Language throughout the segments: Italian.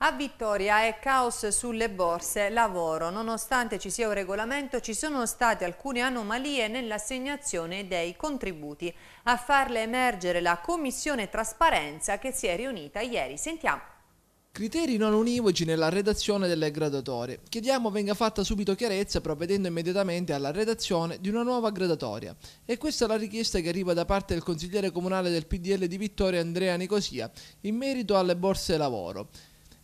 A Vittoria è caos sulle borse lavoro. Nonostante ci sia un regolamento, ci sono state alcune anomalie nell'assegnazione dei contributi. A farle emergere la Commissione Trasparenza che si è riunita ieri. Sentiamo. Criteri non univoci nella redazione delle gradatorie. Chiediamo venga fatta subito chiarezza provvedendo immediatamente alla redazione di una nuova gradatoria. E questa è la richiesta che arriva da parte del consigliere comunale del PDL di Vittoria Andrea Nicosia in merito alle borse lavoro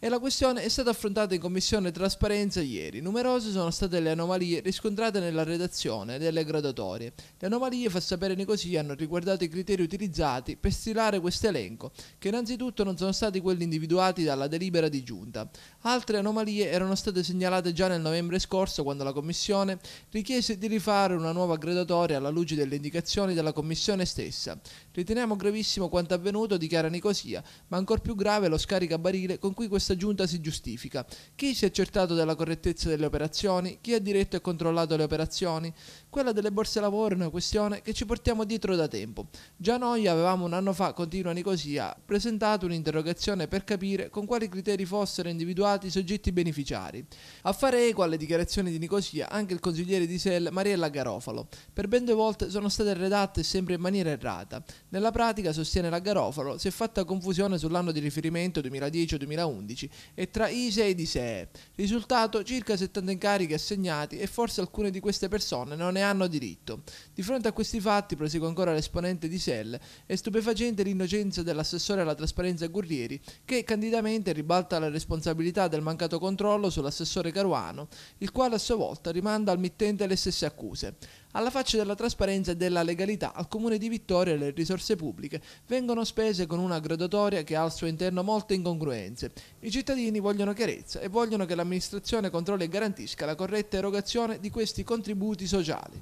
e la questione è stata affrontata in Commissione Trasparenza ieri. Numerose sono state le anomalie riscontrate nella redazione delle graduatorie. Le anomalie, fa sapere Nicosia, hanno riguardato i criteri utilizzati per stilare questo elenco, che innanzitutto non sono stati quelli individuati dalla delibera di giunta. Altre anomalie erano state segnalate già nel novembre scorso quando la Commissione richiese di rifare una nuova gradatoria alla luce delle indicazioni della Commissione stessa. Riteniamo gravissimo quanto avvenuto, dichiara Nicosia, ma ancora più grave lo scaricabarile con cui questa giunta si giustifica. Chi si è accertato della correttezza delle operazioni? Chi ha diretto e controllato le operazioni? Quella delle borse lavoro è una questione che ci portiamo dietro da tempo. Già noi avevamo un anno fa, continua Nicosia, presentato un'interrogazione per capire con quali criteri fossero individuati stati i soggetti beneficiari. A fare eco alle dichiarazioni di Nicosia anche il consigliere di SEL Mariella Garofalo. Per ben due volte sono state redatte sempre in maniera errata. Nella pratica, sostiene la Garofalo, si è fatta confusione sull'anno di riferimento 2010-2011 e tra ISE ed ISEE. Risultato circa 70 incarichi assegnati e forse alcune di queste persone non ne hanno diritto. Di fronte a questi fatti, prosegue ancora l'esponente di SEL, è stupefacente l'innocenza dell'assessore alla trasparenza Gurrieri che candidamente ribalta la responsabilità responsabilità del mancato controllo sull'assessore Caruano, il quale a sua volta rimanda al mittente le stesse accuse. Alla faccia della trasparenza e della legalità, al Comune di Vittoria le risorse pubbliche vengono spese con una graduatoria che ha al suo interno molte incongruenze. I cittadini vogliono chiarezza e vogliono che l'amministrazione controlli e garantisca la corretta erogazione di questi contributi sociali.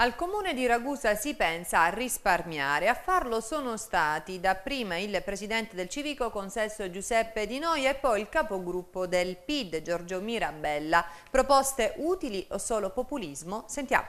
Al comune di Ragusa si pensa a risparmiare, a farlo sono stati dapprima il presidente del Civico Consesso Giuseppe Di Noia e poi il capogruppo del PID Giorgio Mirabella. Proposte utili o solo populismo? Sentiamo.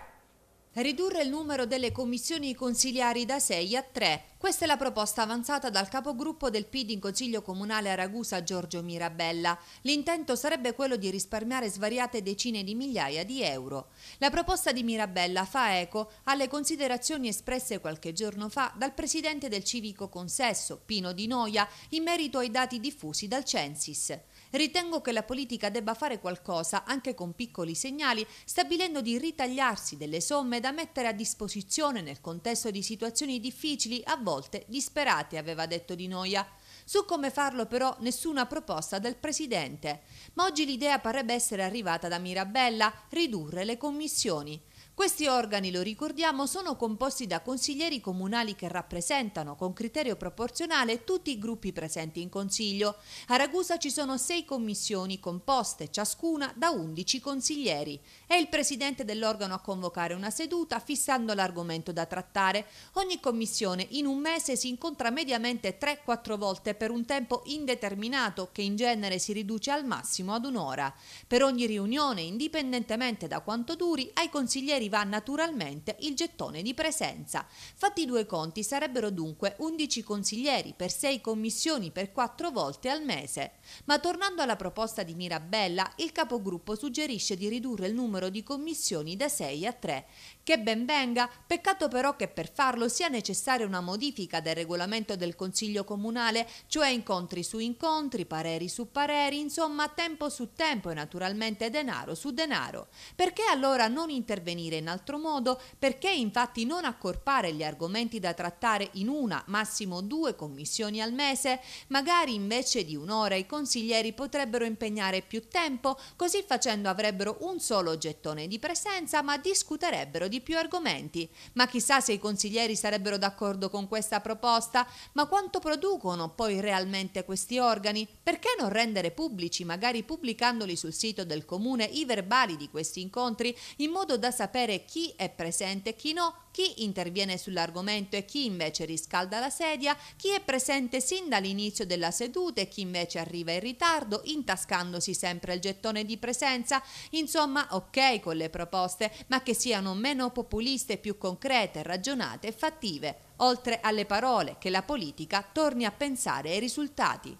Ridurre il numero delle commissioni consigliari da 6 a 3. Questa è la proposta avanzata dal capogruppo del PD in Consiglio Comunale a Ragusa Giorgio Mirabella. L'intento sarebbe quello di risparmiare svariate decine di migliaia di euro. La proposta di Mirabella fa eco alle considerazioni espresse qualche giorno fa dal presidente del Civico Consesso, Pino Di Noia, in merito ai dati diffusi dal Censis. Ritengo che la politica debba fare qualcosa, anche con piccoli segnali, stabilendo di ritagliarsi delle somme da mettere a disposizione nel contesto di situazioni difficili, a volte disperate, aveva detto Di Noia. Su come farlo però nessuna proposta del Presidente. Ma oggi l'idea parrebbe essere arrivata da Mirabella, ridurre le commissioni. Questi organi, lo ricordiamo, sono composti da consiglieri comunali che rappresentano con criterio proporzionale tutti i gruppi presenti in Consiglio. A Ragusa ci sono sei commissioni composte ciascuna da 11 consiglieri. È il presidente dell'organo a convocare una seduta fissando l'argomento da trattare. Ogni commissione in un mese si incontra mediamente 3-4 volte per un tempo indeterminato che in genere si riduce al massimo ad un'ora. Per ogni riunione, indipendentemente da quanto duri, ai consiglieri deriva naturalmente il gettone di presenza. Fatti due conti sarebbero dunque 11 consiglieri per 6 commissioni per 4 volte al mese. Ma tornando alla proposta di Mirabella, il capogruppo suggerisce di ridurre il numero di commissioni da 6 a 3. Che ben venga, peccato però che per farlo sia necessaria una modifica del regolamento del Consiglio Comunale, cioè incontri su incontri, pareri su pareri, insomma tempo su tempo e naturalmente denaro su denaro. Perché allora non intervenire in altro modo, perché infatti non accorpare gli argomenti da trattare in una, massimo due commissioni al mese? Magari invece di un'ora i consiglieri potrebbero impegnare più tempo, così facendo avrebbero un solo gettone di presenza ma discuterebbero di più argomenti. Ma chissà se i consiglieri sarebbero d'accordo con questa proposta, ma quanto producono poi realmente questi organi? Perché non rendere pubblici, magari pubblicandoli sul sito del comune, i verbali di questi incontri in modo da sapere sapere chi è presente e chi no, chi interviene sull'argomento e chi invece riscalda la sedia, chi è presente sin dall'inizio della seduta e chi invece arriva in ritardo, intascandosi sempre il gettone di presenza. Insomma, ok con le proposte, ma che siano meno populiste, più concrete, ragionate e fattive, oltre alle parole, che la politica torni a pensare ai risultati.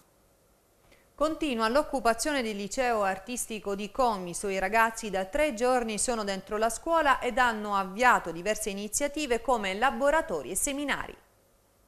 Continua l'occupazione del liceo artistico di Commiso. I ragazzi da tre giorni sono dentro la scuola ed hanno avviato diverse iniziative come laboratori e seminari.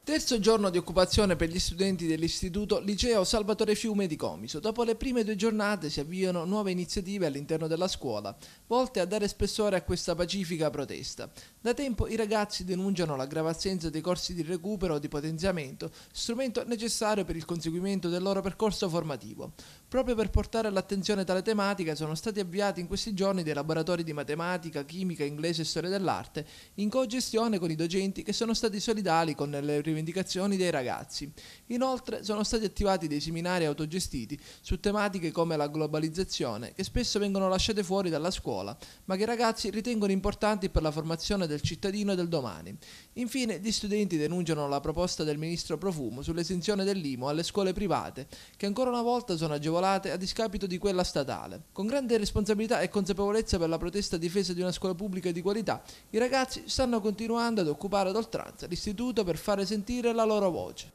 Terzo giorno di occupazione per gli studenti dell'Istituto Liceo Salvatore Fiume di Comiso. Dopo le prime due giornate si avviano nuove iniziative all'interno della scuola, volte a dare spessore a questa pacifica protesta. Da tempo i ragazzi denunciano l'aggravazienza dei corsi di recupero o di potenziamento, strumento necessario per il conseguimento del loro percorso formativo. Proprio per portare all'attenzione tale tematica sono stati avviati in questi giorni dei laboratori di matematica, chimica, inglese e storia dell'arte in cogestione con i docenti che sono stati solidali con le rivendicazioni dei ragazzi. Inoltre sono stati attivati dei seminari autogestiti su tematiche come la globalizzazione che spesso vengono lasciate fuori dalla scuola ma che i ragazzi ritengono importanti per la formazione del cittadino e del domani. Infine gli studenti denunciano la proposta del ministro Profumo sull'esenzione dell'IMO alle scuole private che ancora una volta sono agevolate agevolate a discapito di quella statale. Con grande responsabilità e consapevolezza per la protesta a difesa di una scuola pubblica di qualità, i ragazzi stanno continuando ad occupare ad oltranza l'istituto per fare sentire la loro voce.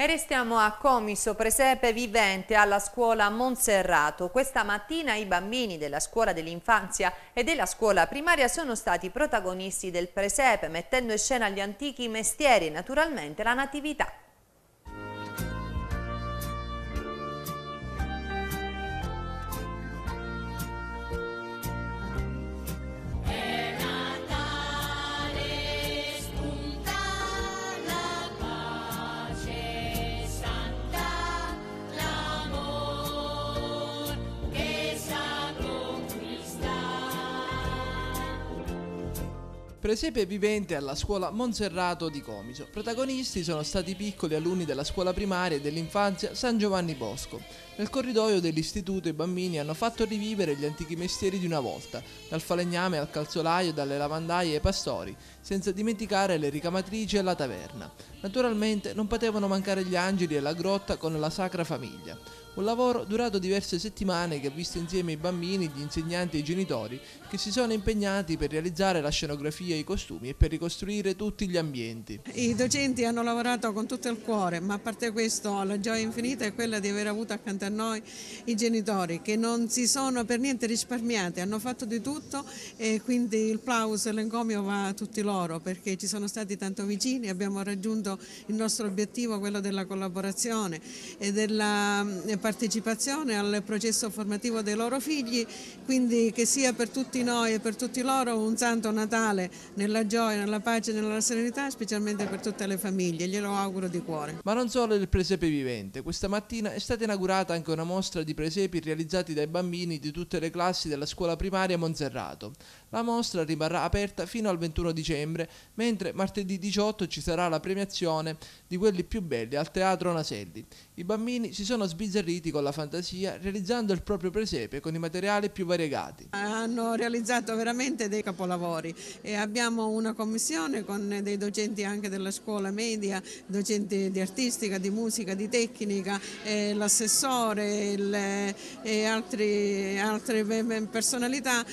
E restiamo a Comiso, presepe vivente alla scuola Monserrato. Questa mattina i bambini della scuola dell'infanzia e della scuola primaria sono stati protagonisti del presepe, mettendo in scena gli antichi mestieri e naturalmente la natività. presepe vivente alla scuola Monserrato di Comiso. Protagonisti sono stati i piccoli alunni della scuola primaria e dell'infanzia San Giovanni Bosco. Nel corridoio dell'istituto i bambini hanno fatto rivivere gli antichi mestieri di una volta, dal falegname al calzolaio, dalle lavandaie ai pastori, senza dimenticare le ricamatrici e la taverna. Naturalmente non potevano mancare gli angeli e la grotta con la Sacra Famiglia, un lavoro durato diverse settimane che ha visto insieme i bambini, gli insegnanti e i genitori che si sono impegnati per realizzare la scenografia e i costumi e per ricostruire tutti gli ambienti. I docenti hanno lavorato con tutto il cuore, ma a parte questo la gioia infinita è quella di aver avuto accanto a noi i genitori che non si sono per niente risparmiati, hanno fatto di tutto e quindi il plauso e l'encomio va a tutti loro perché ci sono stati tanto vicini, abbiamo raggiunto appunto il nostro obiettivo, quello della collaborazione e della eh, partecipazione al processo formativo dei loro figli, quindi che sia per tutti noi e per tutti loro un santo Natale nella gioia, nella pace, nella serenità, specialmente per tutte le famiglie, glielo auguro di cuore. Ma non solo il presepe vivente, questa mattina è stata inaugurata anche una mostra di presepi realizzati dai bambini di tutte le classi della scuola primaria Monserrato. La mostra rimarrà aperta fino al 21 dicembre, mentre martedì 18 ci sarà la premiazione esibizione di quelli più belli al Teatro Naselli. I bambini si sono sbizzarriti con la fantasia realizzando il proprio presepe con i materiali più variegati. Hanno realizzato veramente dei capolavori e abbiamo una commissione con dei docenti anche della scuola media, docenti di artistica, di musica, di tecnica, l'assessore e altri, altre personalità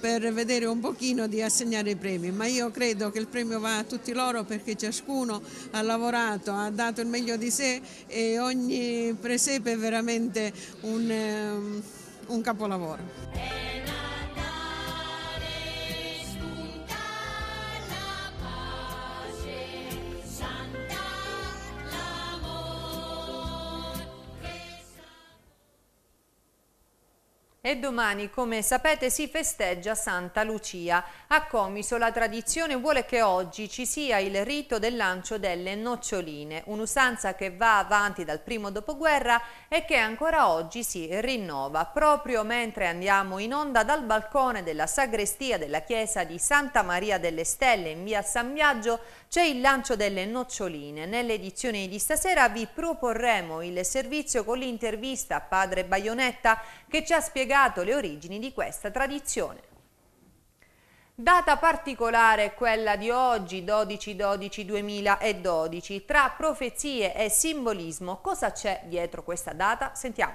per vedere un pochino di assegnare i premi, ma io credo che il premio va a tutti loro perché ciascuno ha lavorato, ha dato il meglio di sé e ogni presepe è veramente un, ehm, un capolavoro. e domani, come sapete, si festeggia Santa Lucia. A Comiso la tradizione vuole che oggi ci sia il rito del lancio delle noccioline, un'usanza che va avanti dal primo dopoguerra e che ancora oggi si rinnova. Proprio mentre andiamo in onda dal balcone della sagrestia della chiesa di Santa Maria delle Stelle in via San Biagio, c'è il lancio delle noccioline. Nell'edizione di stasera vi proporremo il servizio con l'intervista a padre Baionetta che ci ha spiegato le origini di questa tradizione. Data particolare è quella di oggi, 12-12-2012. Tra profezie e simbolismo, cosa c'è dietro questa data? Sentiamo.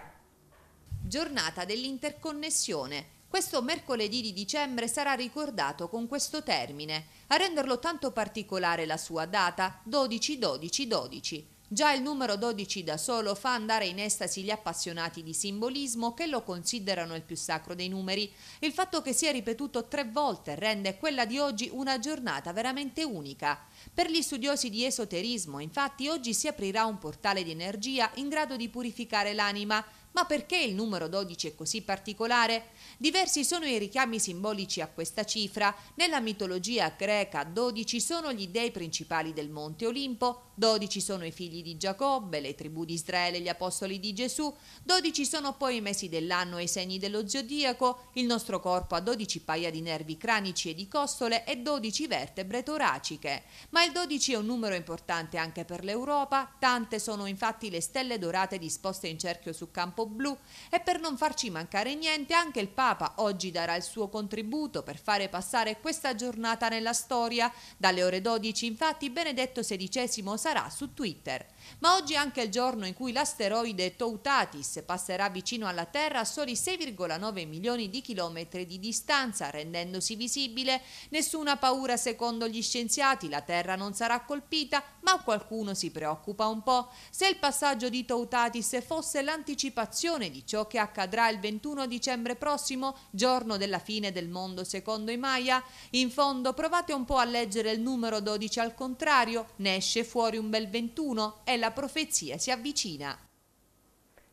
Giornata dell'interconnessione. Questo mercoledì di dicembre sarà ricordato con questo termine, a renderlo tanto particolare la sua data 12-12-12. Già il numero 12 da solo fa andare in estasi gli appassionati di simbolismo che lo considerano il più sacro dei numeri. Il fatto che sia ripetuto tre volte rende quella di oggi una giornata veramente unica. Per gli studiosi di esoterismo, infatti, oggi si aprirà un portale di energia in grado di purificare l'anima, ma perché il numero 12 è così particolare? Diversi sono i richiami simbolici a questa cifra. Nella mitologia greca 12 sono gli dei principali del Monte Olimpo, 12 sono i figli di Giacobbe, le tribù di Israele, gli apostoli di Gesù, 12 sono poi i mesi dell'anno e i segni dello zodiaco, il nostro corpo ha 12 paia di nervi cranici e di costole e 12 vertebre toraciche. Ma il 12 è un numero importante anche per l'Europa, tante sono infatti le stelle dorate disposte in cerchio su campo blu e per non farci mancare niente anche il Papa oggi darà il suo contributo per fare passare questa giornata nella storia. Dalle ore 12 infatti Benedetto XVI sarà su Twitter. Ma oggi è anche il giorno in cui l'asteroide Toutatis passerà vicino alla Terra a soli 6,9 milioni di chilometri di distanza, rendendosi visibile. Nessuna paura secondo gli scienziati, la Terra non sarà colpita, ma qualcuno si preoccupa un po'. Se il passaggio di Toutatis fosse l'anticipazione di ciò che accadrà il 21 dicembre prossimo, giorno della fine del mondo secondo i Maya, in fondo provate un po' a leggere il numero 12 al contrario, ne esce fuori un bel 21 e la profezia si avvicina.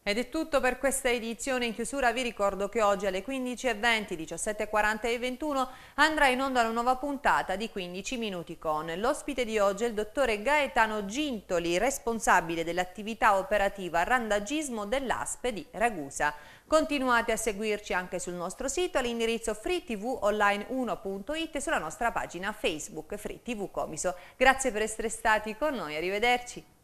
Ed è tutto per questa edizione. In chiusura vi ricordo che oggi alle 15.20, 17.40 e 21 andrà in onda una nuova puntata di 15 minuti con. L'ospite di oggi è il dottore Gaetano Gintoli, responsabile dell'attività operativa randagismo dell'ASPE di Ragusa. Continuate a seguirci anche sul nostro sito all'indirizzo freetvonline1.it e sulla nostra pagina Facebook Free TV Comiso. Grazie per essere stati con noi, arrivederci.